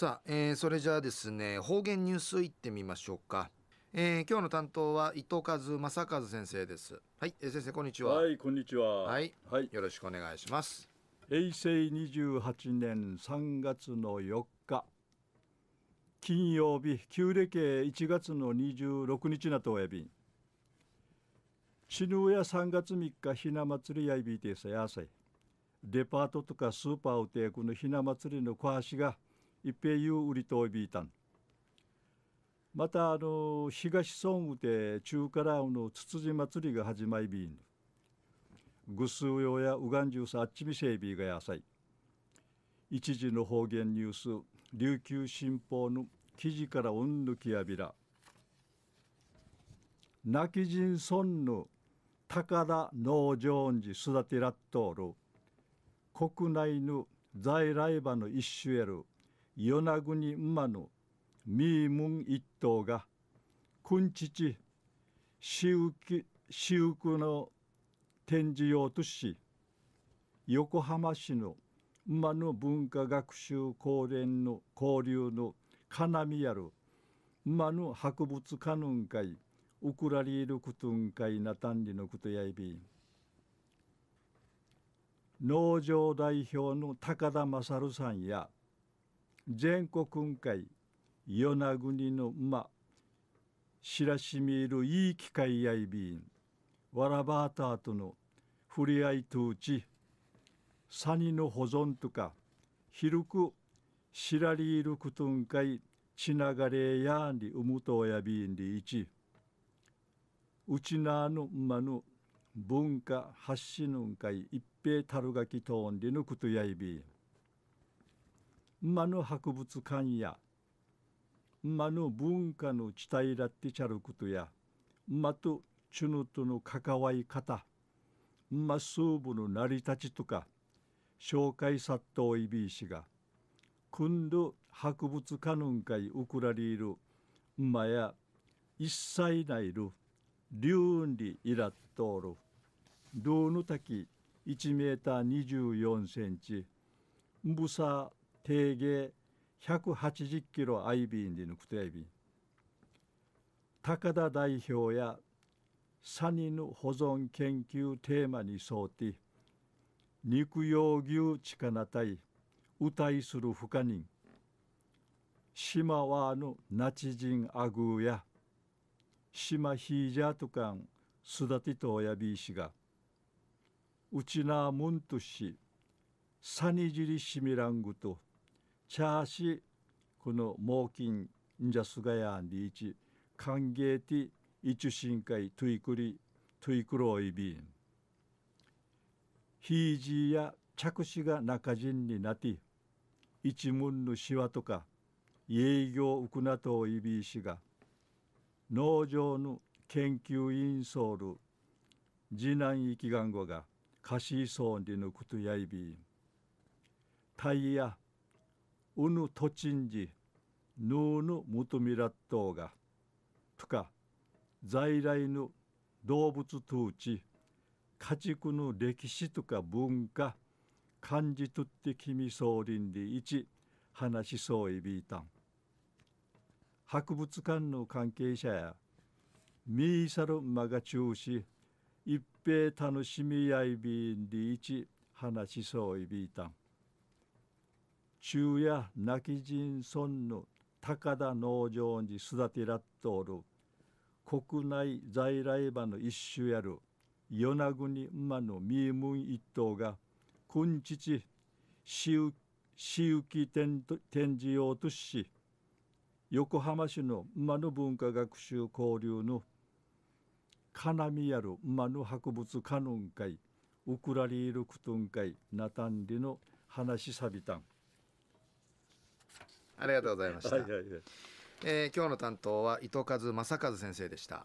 さあ、えー、それじゃあですね方言ニュースいってみましょうか、えー、今日の担当は伊藤和正和先生ですはい、えー、先生こんにちははいこんにちははい、はい、よろしくお願いします平成28年3月の4日金曜日旧暦1月の26日なとおえびん死ぬや3月3日ひな祭りやいびいてさやさいデパートとかスーパーをてこのひな祭りの小橋が一平う売りとびいたんまたあの東村で中からのつつじ祭りが始まりびんぐすうよやうがんじゅうさあっちみせいびがやさい一時の方言ニュース琉球新報の記事からうんぬきやびら亡き人孫の宝農場に育てらっとおる国内の在来馬の一種やる与那国馬のミームン一頭が、君父、私浮うくの展示用とし、横浜市の馬の文化学習交流の交流のみやる馬の博物館の会、ウクラリールクトン会なたんりのことやいび農場代表の高田勝さんや全国訓会与那国の馬知らしみいるいい機会やいびんわらばあたとのふりあいとうちサニの保存とか広く知らりいるくとんかいちながれやんりうむとやびんりいちうちなの馬の文化発信のんかい一平たるがきとんりのことやいびん魔の博物館や魔の文化の地帯らってちゃることや魔とチュヌとの関わり方っ数部の成り立ちとか紹介さっとおいびいしが今度博物館の会ウクラリール馬や一切ないる竜んりいらっとるルの滝1メーター24センチブサ定芸180キロ IB で抜くて IB 高田代表やサニヌ保存研究テーマに沿って肉用牛力対歌いする不可人島はのナチ人アグーや島ヒージャーとかんすだてとやびいしがうちなムントシサニジリシミラングとチャーシこの猛禽んじゃすがやんでいち歓迎ティ一深会トゥイクリトゥイクロイビンヒージーや着手が中人になって一文のしわとか営業ウクナトイビー氏が農場の研究員ソウル次男生きがんごが貸しそうにぬくとやいびタイヤうぬとちんじぬうぬむとみらっとうがとか在来の動物統治家畜の歴史とか文化感じとって君総林で一話しそういびいたん博物館の関係者やミーサルマが中止一平楽しみやいびんで一話しそういびいたん昼夜亡き人孫の高田農場に育てらっとおる国内在来馬の一種やる与那国馬のミえムん一頭が君父しゆき展示用とし横浜市の馬の文化学習交流の金見やる馬の博物のんか会ウクラリールクトンン会ナタンリの話さびたん。ありがとうございました、はいはいはい、えー、今日の担当は伊藤和正和先生でした